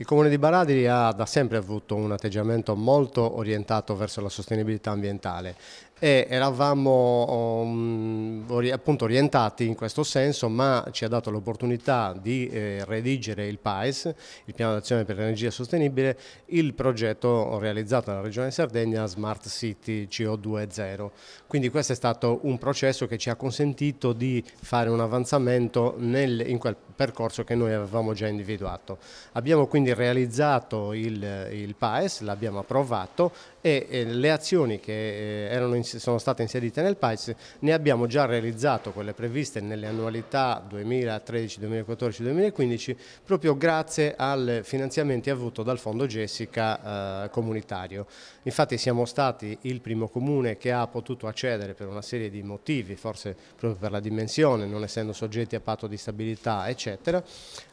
Il Comune di Baradiri ha da sempre avuto un atteggiamento molto orientato verso la sostenibilità ambientale e eravamo um, appunto orientati in questo senso, ma ci ha dato l'opportunità di eh, redigere il PAES, il Piano d'Azione per l'Energia Sostenibile, il progetto realizzato dalla Regione Sardegna Smart City CO2.0. Quindi questo è stato un processo che ci ha consentito di fare un avanzamento nel, in quel percorso che noi avevamo già individuato. Abbiamo quindi realizzato il, il PAES, l'abbiamo approvato e, e, le azioni che eh, erano in sono state inserite nel PAIS, ne abbiamo già realizzato quelle previste nelle annualità 2013, 2014, 2015 proprio grazie al finanziamento avuto dal Fondo Jessica eh, comunitario. Infatti siamo stati il primo comune che ha potuto accedere per una serie di motivi, forse proprio per la dimensione, non essendo soggetti a patto di stabilità eccetera,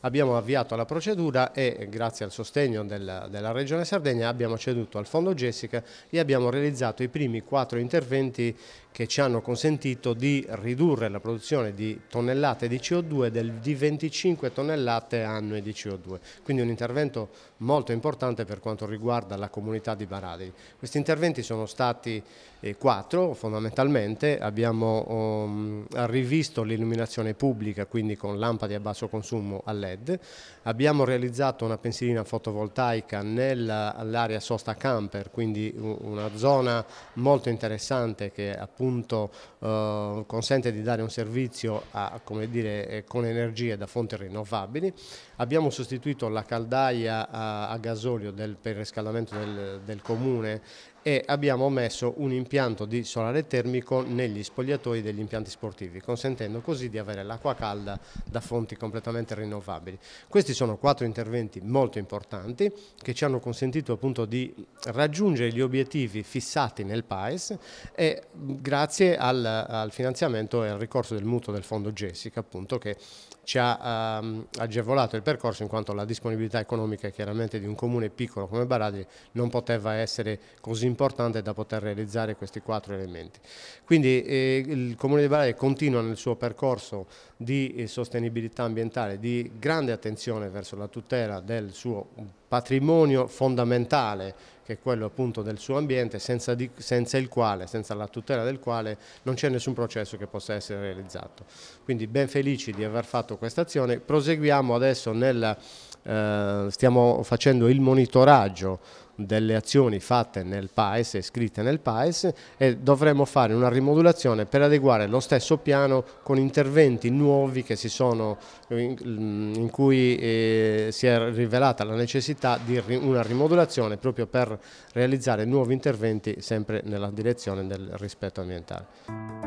abbiamo avviato la procedura e grazie al sostegno del, della Regione Sardegna abbiamo ceduto al Fondo Jessica e abbiamo realizzato i primi quattro interventi 20 che ci hanno consentito di ridurre la produzione di tonnellate di CO2 del, di 25 tonnellate annue di CO2, quindi un intervento molto importante per quanto riguarda la comunità di Baradei. Questi interventi sono stati eh, quattro fondamentalmente, abbiamo um, rivisto l'illuminazione pubblica quindi con lampade a basso consumo a LED, abbiamo realizzato una pensilina fotovoltaica nell'area sosta camper, quindi una zona molto interessante che appunto appunto eh, consente di dare un servizio a, dire, eh, con energie da fonti rinnovabili. Abbiamo sostituito la caldaia a, a gasolio del, per il riscaldamento del, del comune e abbiamo messo un impianto di solare termico negli spogliatoi degli impianti sportivi, consentendo così di avere l'acqua calda da fonti completamente rinnovabili. Questi sono quattro interventi molto importanti che ci hanno consentito appunto di raggiungere gli obiettivi fissati nel PAES e grazie grazie al, al, finanziamento e al ricorso del mutuo del fondo Jessica appunto che ci ha ehm, agevolato il percorso in quanto la disponibilità economica chiaramente di un comune piccolo come Baradi non poteva essere così importante da poter realizzare questi quattro elementi. Quindi eh, il comune di Baradi continua nel suo percorso di eh, sostenibilità ambientale, di grande attenzione verso la tutela del suo patrimonio fondamentale che è quello appunto del suo ambiente, senza, di, senza, quale, senza la tutela del quale non c'è nessun processo che possa essere realizzato. Quindi ben felici di aver fatto questa azione. Proseguiamo adesso nel, eh, stiamo facendo il monitoraggio delle azioni fatte nel PAES e scritte nel PAES e dovremo fare una rimodulazione per adeguare lo stesso piano con interventi nuovi che si sono, in, mm, cui eh, si è rivelata la necessità di una rimodulazione proprio per realizzare nuovi interventi sempre nella direzione del rispetto ambientale.